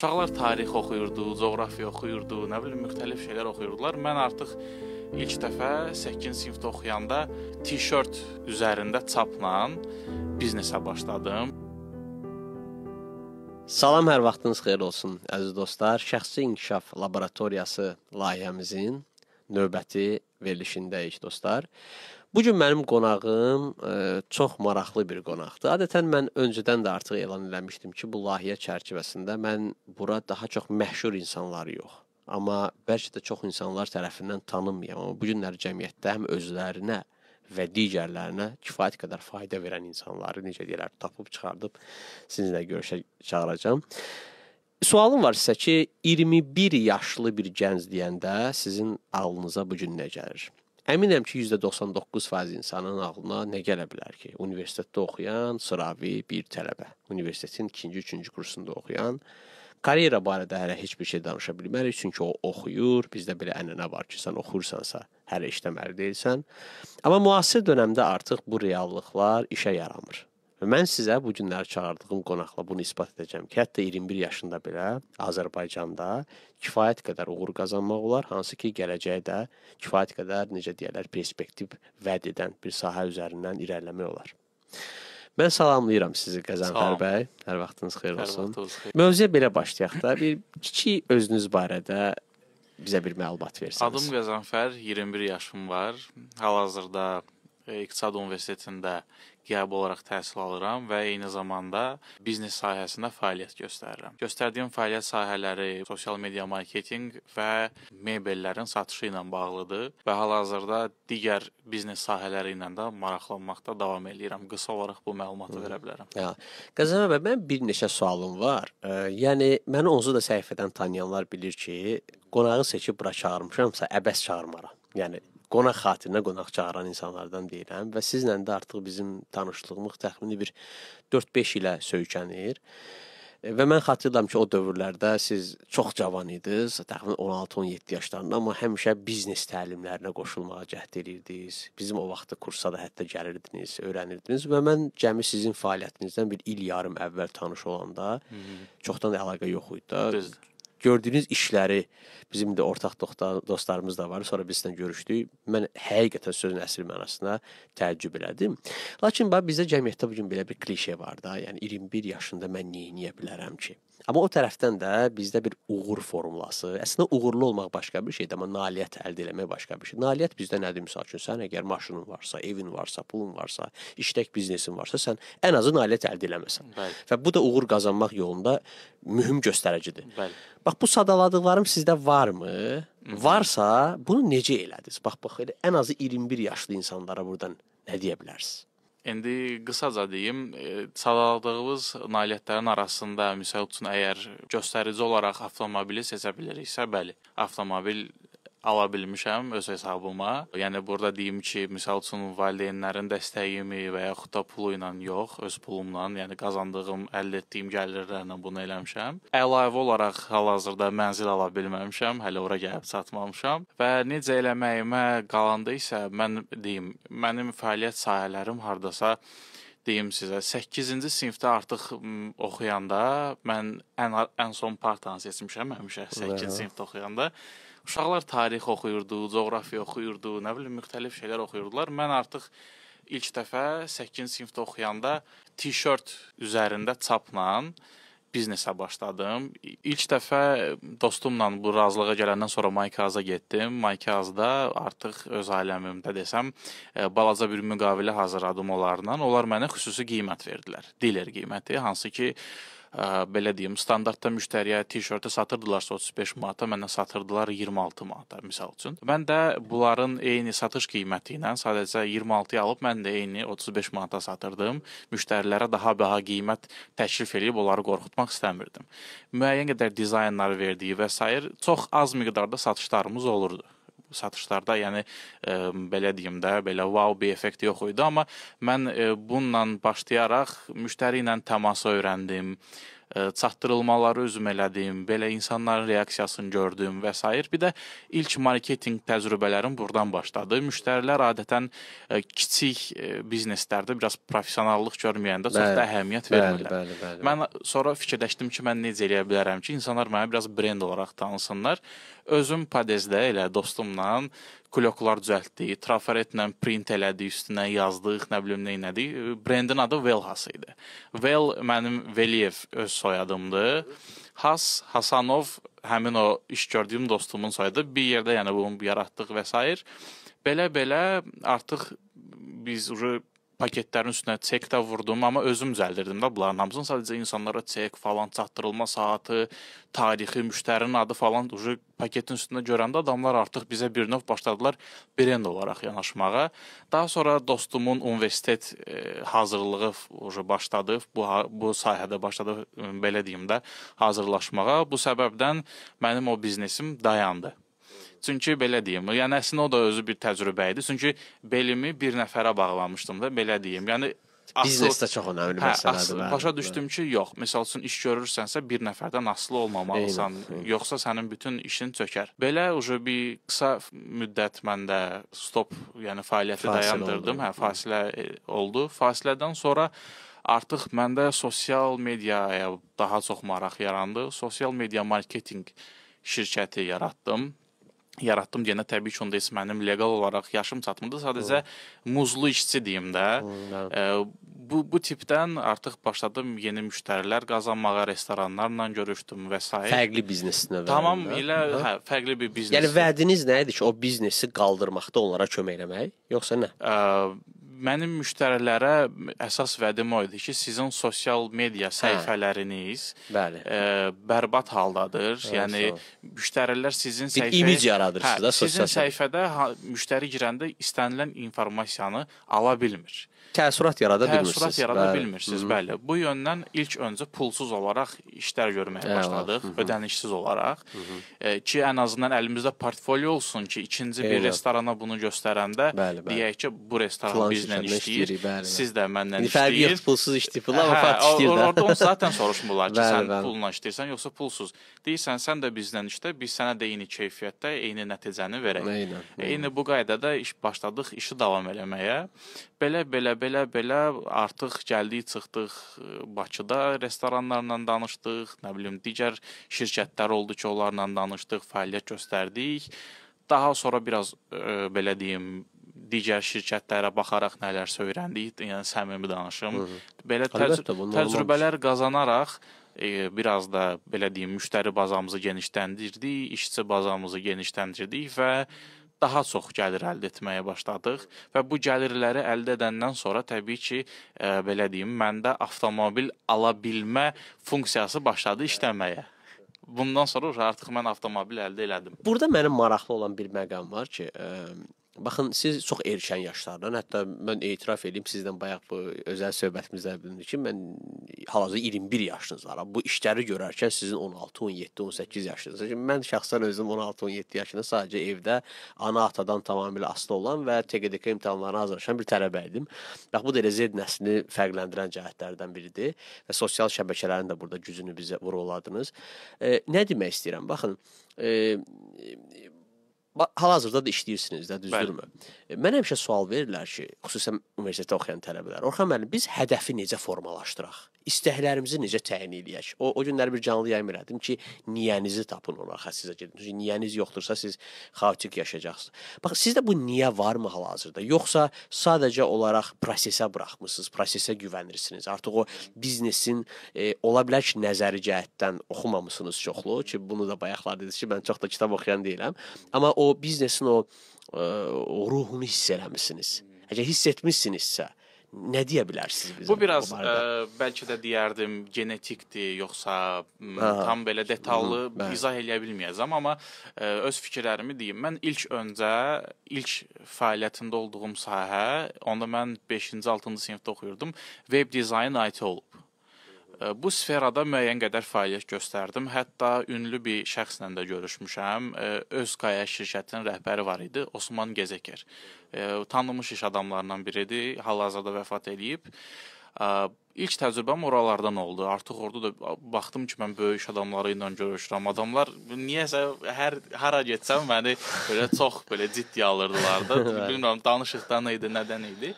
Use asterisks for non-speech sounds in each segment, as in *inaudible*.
Uşaqlar tarix oxuyurdu, coğrafiya oxuyurdu, nə bilim müxtəlif şeylər oxuyurdular. Mən artıq ilk dəfə 8-ci sinifdə oxuyanda t-shirt üzərində çapla biznesə başladım. Salam, hər vaxtınız xeyir olsun, əziz dostlar. Şəxsi inkişaf laboratoriyası layihəmizin növbəti verilişindəyik, dostlar. Bu gün mənim qonağım ə, e, çox maraqlı bir qonaqdır. Adətən mən öncədən də artıq elan eləmişdim ki, bu layihə çərçivəsində mən bura daha çox məşhur insanları yox, amma bəlkə də çox insanlar tərəfindən tanınmayan, amma bu günlər cəmiyyətdə həm özlərinə və digərlərinə kifayət qədər fayda verən insanları necə deyirlər, tapıb çıxardıb sizinlə görüşə çağıracağım. Sualım var sizə ki, 21 yaşlı bir gənc deyəndə sizin ağlınıza bu gün nə gəlir? Əminəm ki, 99% insanın ağlına nə gələ bilər ki, universitetdə oxuyan sıravi bir tələbə, universitetin 2-ci, 3-cü kursunda oxuyan karyera barədə hələ heç bir şey danışa bilmərik, çünki o oxuyur, bizdə belə ənənə var ki, sən oxursansa hələ işləməli deyilsən. Amma müasir dövrdə artıq bu reallıqlar işə yaramır. Mən sizə bu günləri çağırdığım qonaqla bunu isbat edəcəm ki, hətta 21 yaşında belə Azərbaycanda kifayət qədər uğur qazanmaq olar, hansı ki, gələcəkdə kifayət qədər necə deyirlər, perspektiv vəd edən bir sahə üzərindən irəliləmək olar. Mən salamlayıram sizi Qəzənfər bəy. Hər vaxtınız xeyir olsun. Mövzuya belə başlayaq da, bir kiçik özünüz barədə bizə bir məlumat versiniz. Adım Qəzənfər, 21 yaşım var. Hal-hazırda e, İqtisad Universitetində qəbul olaraq təhsil alıram və eyni zamanda biznes sahəsində fəaliyyət göstərirəm. Göstərdiyim fəaliyyət sahələri sosial media marketinq və mebellərin satışı ilə bağlıdır və hal-hazırda digər biznes sahələri ilə də maraqlanmaqda davam eləyirəm. Qısa olaraq bu məlumatı Hı. verə bilərəm. Hə. Qəzəm bəy, mənim bir neçə sualım var. E, yəni məni onsuz da səhifədən tanıyanlar bilir ki, qonağı seçib bura çağırmışamsa əbəs çağırmaram. Yəni qonaq xatirinə qonaq çağıran insanlardan deyiləm və sizlə də artıq bizim tanışlığımız təxmini bir 4-5 ilə söykənir. E, və mən xatırlayıram ki, o dövrlərdə siz çox cavan idiniz, təxminən 16-17 yaşlarında, amma həmişə biznes təlimlərinə qoşulmağa cəhd edirdiniz. Bizim o vaxtda kursa da hətta gəlirdiniz, öyrənirdiniz və mən cəmi sizin fəaliyyətinizdən bir il yarım əvvəl tanış olanda Hı -hı. çoxdan da əlaqə yox idi da. Düzdür gördüyünüz işləri bizim də ortaq dostlarımız da var. Sonra biz sizlə görüşdük. Mən həqiqətən sözün əsl mənasına təəccüb elədim. Lakin bax bizdə cəmiyyətdə bu gün belə bir klişe var da. Yəni 21 yaşında mən nə edə bilərəm ki? Amma o tərəfdən də bizdə bir uğur formulası. Əslində uğurlu olmaq başqa bir şeydir, amma nailiyyət əldə etmək başqa bir şey. Nailiyyət bizdə nədir? Məsəl üçün sən əgər maşının varsa, evin varsa, pulun varsa, işlək biznesin varsa, sən ən azı nailiyyət əldə eləməsən. Bəli. Və bu da uğur qazanmaq yolunda mühüm göstəricidir. Bəli. Bax bu sadaladıqlarım sizdə varmı? Varsa, bunu necə elədiniz? Bax bax elə ən azı 21 yaşlı insanlara burdan nə deyə bilərsiniz? İndi qısaca deyim, e, sadaladığımız nailiyyətlərin arasında, məsəl üçün əgər göstərici olaraq avtomobili seçə biliriksə, bəli, avtomobil ala bilmişəm öz hesabıma. Yəni burada deyim ki, məsəl üçün valideynlərin dəstəyimi və yaxud da pulu ilə yox, öz pulumla, yəni qazandığım, əldə etdiyim gəlirlərlə bunu eləmişəm. Əlavə olaraq hal-hazırda mənzil ala bilməmişəm, hələ ora gəlib çatmamışam və necə eləməyimə qalanda isə mən deyim, mənim fəaliyyət sahələrim hardasa deyim sizə, 8-ci sinifdə artıq oxuyanda mən ən ən son partiyanı seçmişəm həmişə 8-ci sinifdə oxuyanda. Uşaqlar tarix oxuyurdu, coğrafiya oxuyurdu, nə bilim müxtəlif şeylər oxuyurdular. Mən artıq ilk dəfə 8-ci sinifdə oxuyanda t-shirt üzərində çapla biznesə başladım. İlk dəfə dostumla bu razılığa gələndən sonra Maykaz'a getdim. Maykaz'da artıq öz aləmimdə desəm, e, balaca bir müqavilə hazırladım onlarla. Onlar mənə xüsusi qiymət verdilər. Dealer qiyməti, hansı ki belə deyim, standartda müştəriyə tişörtü satırdılarsa 35 manata, mənə satırdılar 26 manata misal üçün. Mən də bunların eyni satış qiyməti ilə sadəcə 26-ya alıb mən də eyni 35 manata satırdım. Müştərilərə daha baha qiymət təklif eləyib onları qorxutmaq istəmirdim. Müəyyən qədər dizaynlar verdiyi və s. çox az miqdarda satışlarımız olurdu satışlarda, yəni ə, belə deyim də, belə wow bir effekt yox idi, amma mən ə, bununla başlayaraq müştəri ilə təması öyrəndim. E, çatdırılmaları üzüm elədim, belə insanların reaksiyasını gördüm və s. Bir də ilk marketinq təcrübələrim burdan başladı. Müştərilər adətən e, kiçik e, bizneslərdə biraz professionallıq görməyəndə çox bəli, da əhəmiyyət vermirlər. Bəli, bəli, bəli. Mən sonra fikirləşdim ki, mən necə eləyə bilərəm ki, insanlar məni biraz brend olaraq tanısınlar. Özüm Padezdə elə dostumla klocklar düzəltdi, trafaretlə print elədi, üstünə yazdıq, nə bilim nə elədi. Brendin adı Velhas idi. Vel mənim Veliyev öz soyadımdır. Has Hasanov həmin o iş gördüyüm dostumun soyadı. Bir yerdə yəni bunu yaratdıq və s. Belə-belə artıq biz paketlərin üstünə çek də vurdum, amma özüm düzəldirdim də bunların hamısını. Sadəcə insanlara çek falan çatdırılma saatı, tarixi, müştərinin adı falan ucu paketin üstündə görəndə adamlar artıq bizə bir növ başladılar brend olaraq yanaşmağa. Daha sonra dostumun universitet e, hazırlığı ucu başladı. Bu bu sahədə başladı belə deyim də hazırlaşmağa. Bu səbəbdən mənim o biznesim dayandı. Çünki belə deyim, yəni əslində o da özü bir təcrübə idi. Çünki belimi bir nəfərə bağlamışdım da, belə deyim. Yəni biznesdə çox önəmli hə, məsələdir. Hə, başa düşdüm ki, yox, məsəl üçün iş görürsənsə bir nəfərdən asılı olmamalısan, Eyni. yoxsa sənin bütün işin çökər. Belə uje bir qısa müddət məndə stop, yəni fəaliyyəti Fasilə dayandırdım, oldu. hə, fasilə e, oldu. Fasilədən sonra artıq məndə sosial mediaya daha çox maraq yarandı. Sosial media marketinq şirkəti yaratdım yaratdım deyəndə təbii ki, onda mənim leqal olaraq yaşım çatmırdı. Sadəcə Hı. muzlu işçi deyim də. Hı, ə, bu bu tipdən artıq başladım yeni müştərilər qazanmağa, restoranlarla görüşdüm və s. Fərqli biznes növü. Tamam, elə hə, hə, fərqli bir biznes. Yəni vədiniz nə idi ki, o biznesi qaldırmaqda onlara kömək eləmək, yoxsa nə? Ə, mənim müştərilərə əsas vədim o idi ki, sizin sosial media hə. səhifələriniz hə. bəli ə, e, bərbad haldadır. Hə, yəni so. müştərilər sizin səhifəyə bir imic yaradırsınız hə, da sosial səhifədə hə, müştəri girəndə istənilən informasiyanı ala bilmir təəssürat yarada təəssürat bilmirsiniz. Təəssürat yarada bəli. bilmirsiniz, Hı -hı. bəli. Bu yöndən ilk öncə pulsuz olaraq işlər görməyə başladıq, Hı -hı. ödənişsiz olaraq. Hı -hı. E, ki, ən azından əlimizdə portfolyo olsun ki, ikinci bir Eylə. restorana bunu göstərəndə bəli, bəli. deyək ki, bu restoran bizlə işləyir, bəli, siz də mənlə yəni işləyirsiniz. Fərqi yox, pulsuz işləyir, pulla hə, fərq işləyir də. Orda onu zaten soruşmurlar ki, *laughs* bəli, sən bəli. pulla işləyirsən yoxsa pulsuz. Deyirsən, sən də bizlə işlə, biz sənə də eyni keyfiyyətdə, eyni nəticəni verək. E, eyni bu qaydada iş başladıq, işi davam eləməyə. Belə-belə belə-belə artıq gəldik, çıxdıq e, Bakıda restoranlarla danışdıq, nə bilim digər şirkətlər oldu ki, onlarla danışdıq, fəaliyyət göstərdik. Daha sonra biraz ə, e, belə deyim, digər şirkətlərə baxaraq nələrsə öyrəndik, yəni səmimi danışım. Hı -hı. Belə təcr Əlbəttə, təcrübələr olmamış. qazanaraq e, biraz da belə deyim, müştəri bazamızı genişləndirdik, işçi bazamızı genişləndirdik və e, daha çox gəlir əldə etməyə başladıq və bu gəlirləri əldə edəndən sonra təbii ki, ə, e, belə deyim, məndə avtomobil ala bilmə funksiyası başladı işləməyə. Bundan sonra artıq mən avtomobil əldə elədim. Burada mənim maraqlı olan bir məqam var ki, ə e, Baxın, siz çox erkən yaşlardan, hətta mən etiraf edeyim, sizdən bayaq bu özəl söhbətimizdə bildik ki, mən hal-hazırda 21 yaşınızlara bu işləri görərkən sizin 16, 17, 18 yaşınızda. Çünki mən şəxsən özüm 16, 17 yaşında sadəcə evdə ana-atadan tamamilə asılı olan və TQDK imtahanlarına hazırlaşan bir tələbə idim. Bax bu da elə Z nəslini fərqləndirən cəhətlərdən biridir və sosial şəbəkələrin də burada gücünü bizə vurğuladınız. E, nə demək istəyirəm? Baxın, e, hal-hazırda da işləyirsiniz də, düzdürmü? E, mən həmişə sual verirlər ki, xüsusən universitetdə oxuyan tələbələr, Orxan müəllim, biz hədəfi necə formalaşdıraq? İstəklərimizi necə təyin eləyək? O o günlər bir canlı yayım elədim ki, niyənizi tapın ona xəssizə gedin. Çünki niyəniz yoxdursa siz xaotik yaşayacaqsınız. Bax, sizdə bu niyə varmı hal-hazırda? Yoxsa sadəcə olaraq prosesə buraxmısınız, prosesə güvənirsiniz? Artıq o biznesin e, ola bilər ki, nəzəri cəhətdən oxumamısınız çoxlu ki, bunu da bayaqlar dediniz ki, mən çox da kitab oxuyan deyiləm. Amma o o biznesin o ə, e, ruhunu hiss eləmisiniz. Əgər hiss etmisinizsə, nə deyə bilərsiniz bizə? Bu biraz e, bu ə, bəlkə də deyərdim genetikdir, yoxsa ə, hə, tam belə detallı Hı, bəli. izah eləyə bilməyəcəm, amma ə, e, öz fikirlərimi deyim. Mən ilk öncə ilk fəaliyyətində olduğum sahə, onda mən 5-ci, 6-cı sinifdə oxuyurdum, web dizayn IT olub. Bu sferada müəyyən qədər fəaliyyət göstərdim. Hətta ünlü bir şəxslə də görüşmüşəm. Öz Qaya şirkətinin rəhbəri var idi, Osman Gezəkər. Tanınmış iş adamlarından biridir, hal-hazırda vəfat eləyib. İlk təcrübəm oralardan oldu. Artıq orada da baxdım ki, mən böyük adamları ilə görüşürəm. Adamlar niyəsə hər hara getsəm məni belə çox belə ciddi alırdılar da. *laughs* Bilmirəm danışıqdan idi, nədən idi.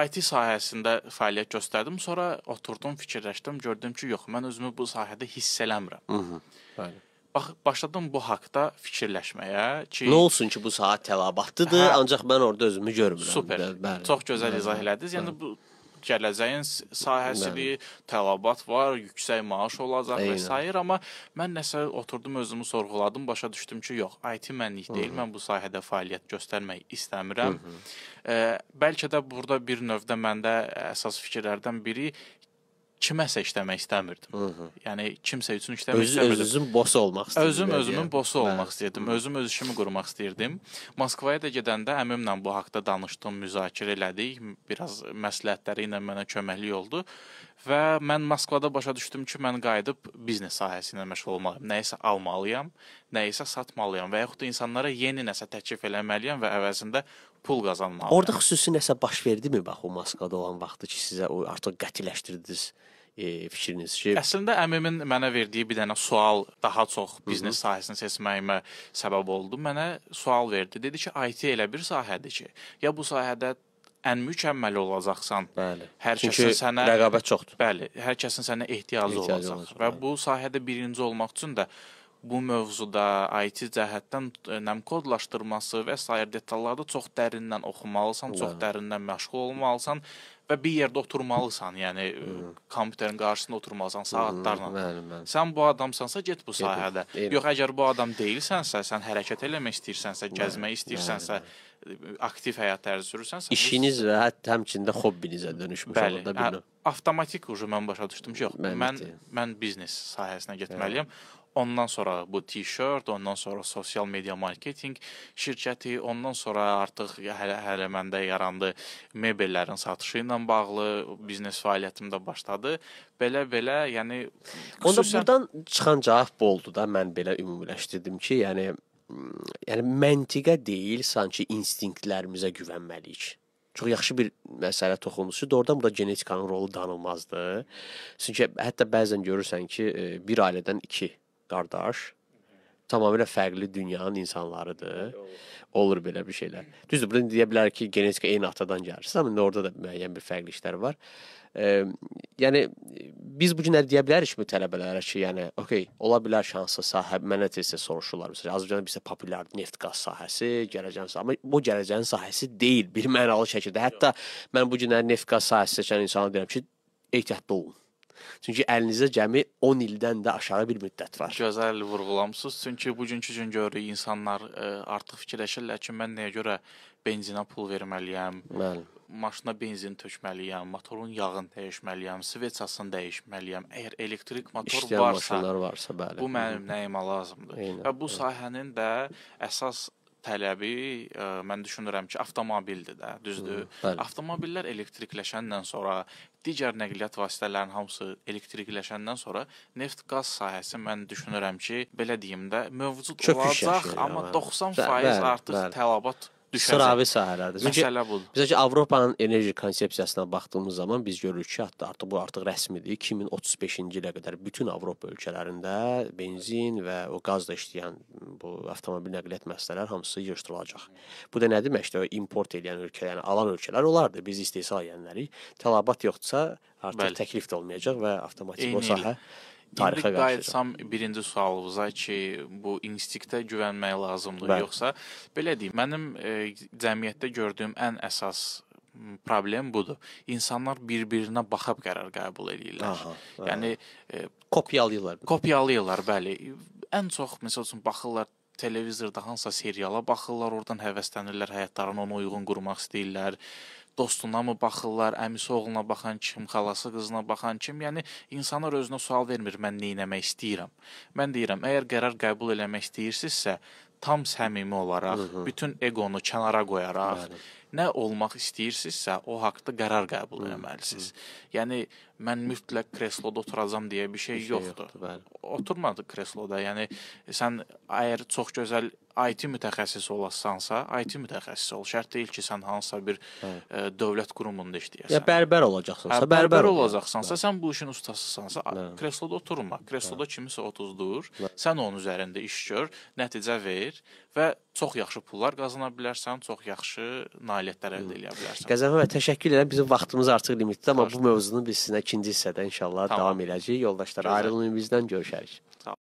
IT sahəsində fəaliyyət göstərdim. Sonra oturdum, fikirləşdim, gördüm ki, yox, mən özümü bu sahədə hiss eləmirəm. Mhm. Bəli. Bax, başladım bu haqqda fikirləşməyə ki, nə olsun ki, bu saat tələbatlıdır, hə, ancaq mən orada özümü görmürəm. Super. Bəli. Çox gözəl izah elədiniz. Yəni bu gələcəyin sahəsidir, tələbat var, yüksək maaş olacaq Eyni. və s. amma mən nəsə oturdum özümü sorğuladım, başa düşdüm ki, yox, IT mənlik deyil, Hı -hı. mən bu sahədə fəaliyyət göstərmək istəmirəm. Hı -hı. E, bəlkə də burada bir növdə məndə əsas fikirlərdən biri kiməsə işləmək istəmirdim. Hı -hı. Yəni kimsə üçün işləmək Öz, istəmirdim. Özüm boss olmaq istəyirdim. Özüm özümün yəni. bossu olmaq hə. istəyirdim. Özüm öz işimi qurmaq istəyirdim. Moskvaya da gedəndə əmimlə bu haqqda danışdım, müzakirə elədik. Biraz məsləhətləri ilə mənə köməklik oldu Və mən Moskvada başa düşdüm ki, mən qayıdıb biznes sahəsi ilə məşğul olmalıyam. Nə isə almalıyam, nə isə satmalıyam və yaxud da insanlara yeni nəsə təklif eləməliyəm və əvəzində pul qazanmalıyam. Orda xüsusi nəsə baş verdimi bax o Moskvada olan vaxtı ki, sizə o artıq qətiləşdirdiniz? e, fikriniz ki? Əslində əmimin mənə verdiyi bir dənə sual daha çox biznes sahəsini seçməyimə səbəb oldu. Mənə sual verdi. Dedi ki, IT elə bir sahədir ki, ya bu sahədə ən mükəmməli olacaqsan. Bəli. Hər kəsin Çünki sənə rəqabət çoxdur. Bəli, hər kəsin sənə ehtiyacı, ehtiyacı olacaq. olacaq. Və bəli. bu sahədə birinci olmaq üçün də bu mövzuda IT cəhətdən e, nəm kodlaşdırması və sair detallarda çox dərindən oxumalısan, çox dərindən məşğul olmalısan və bir yerdə oturmalısan, yəni e, Hı. kompüterin qarşısında oturmalısan saatlarla. Bəli, bəli. Sən bu adamsansa get bu sahədə. Yox, əgər bu adam deyilsənsə, sən hərəkət eləmək istəyirsənsə, gəzmək istəyirsənsə, bəli, bəli aktiv həyat tərzi sürürsənsə, işiniz biz... və hətta həmçində hobbinizə dönüşmüş Bəli, olur da bilmirəm. Avtomatik ucu mən başa düşdüm ki, yox, mən mən, mən biznes sahəsinə getməliyəm. Hə. Ondan sonra bu t-shirt, ondan sonra sosial media marketinq şirkəti, ondan sonra artıq hələ hələ məndə yarandı mebellərin satışı ilə bağlı biznes fəaliyyətim də başladı. Belə-belə, yəni xüsusən... onda burdan çıxan cavab bu oldu da mən belə ümumiləşdirdim ki, yəni yəni məntiqə deyil, sanki instinktlərimizə güvənməliyik. Çox yaxşı bir məsələ toxunmuşdu. Doğrudan bu da genetikanın rolu danılmazdı. Çünki hətta bəzən görürsən ki, e, bir ailədən 2 qardaş tamamilə fərqli dünyanın insanlarıdır. Olur belə bir şeylər. Düzdür, burada deyə bilər ki, genetika eyni atadan gəlirsə, amma orada da müəyyən bir fərqliliklər var. E, yəni biz bu gün nə deyə bilərikmi tələbələrə ki, yəni okey, ola bilər şanslı sahə mənə tez-tez soruşurlar. Məsələn, Azərbaycanda bizə populyar neft-qaz sahəsi gələcəyin sahəsi, amma bu gələcəyin sahəsi deyil bir mənalı şəkildə. Hətta mən bu günlər neft-qaz sahəsi seçən insanlara deyirəm ki, ehtiyatlı olun. Çünki əlinizə gəmi 10 ildən də aşağı bir müddət var. Gözəl vurğulamısınız. Çünki bugünkü gün görürük insanlar ə, e, artıq fikirləşirlər ki, mən nəyə görə benzinə pul verməliyəm? Bəli. Maşına benzin tökməliyəm, motorun yağını dəyişməliyəm, sveçasını dəyişməliyəm. Əgər elektrik motor İşləyən varsa, varsa, bəli. Bu mənim nəyimə lazımdır. Eynən, və bu sahənin də əsas tələbi ə, e, mən düşünürəm ki, avtomobildir də, düzdür? Hı, bəli. Avtomobillər elektrikləşəndən sonra, digər nəqliyyat vasitələrinin hamısı elektrikləşəndən sonra neft-qaz sahəsi mən düşünürəm ki, belə deyim də, mövcud Çöpüş olacaq, yaşayır, amma 90% hə. bəli, artıq bəli. tələbat sıravi sahələrdir. Məsələ budur. Biz ki Avropanın enerji konsepsiyasına baxdığımız zaman biz görürük ki, hətta artıq bu artıq rəsmidir. 2035-ci ilə qədər bütün Avropa ölkələrində benzin və o qazla işləyən bu avtomobil nəqliyyat müəssisələri hamısı yığışdırılacaq. Bu da nə deməkdir? İmport edən ölkə, yəni alan ölkələr olardı. Biz istehsal edənlərik. Tələbat yoxdursa artıq Bəli. təklif də olmayacaq və avtomatik Eyni o sahə ilə tarixə qarşı. İndi qayıtsam birinci sualınıza ki, bu instinktə güvənmək lazımdır Bəli. yoxsa belə deyim, mənim e, cəmiyyətdə gördüyüm ən əsas problem budur. İnsanlar bir-birinə baxıb qərar qəbul edirlər. Aha, aha. Hə. Yəni e, kopyalayırlar. Kopyalayırlar, bəli. E, ən çox məsəl üçün baxırlar televizorda hansısa seriala baxırlar, oradan həvəslənirlər, həyatlarını ona uyğun qurmaq istəyirlər dostuna mı baxırlar, əmisi oğluna baxan kim, xalası qızına baxan kim? Yəni insanlar özünə sual vermir, mən nə etmək istəyirəm. Mən deyirəm, əgər qərar qəbul eləmək istəyirsinizsə, tam səmimi olaraq, Hı -hı. bütün eqonu kənara qoyaraq, Bəli. nə olmaq istəyirsinizsə, o haqqda qərar qəbul etməlisiniz. Yəni mən mütləq kresloda oturacam deyə bir şey, bir şey yoxdur. yoxdur bəli. Oturmadı kresloda. Yəni sən əgər çox gözəl IT mütəxəssis olasansa, IT mütəxəssisi ol. Şərt deyil ki, sən hansısa bir ə, e, dövlət qurumunda işləyəsən. Ya bərbər olacaqsansa, hə, bərbər, bərbər olacaqsansa, bəli. sən bu işin ustasısansa, Bəli. kresloda oturma. Kresloda Bəli. kimisə otuzdur. Bəli. Sən onun üzərində iş gör, nəticə ver və çox yaxşı pullar qazana bilərsən, çox yaxşı nailiyyətlər əldə edə bilərsən. Qəzəfər bəy, təşəkkür edirəm. Bizim vaxtımız artıq limitlidir, amma Qarşı. bu mövzunu biz sizinlə ikinci hissədə inşallah tamam. davam eləyəcəyik. Yoldaşlar, ayrılmayın bizdən, görüşərik.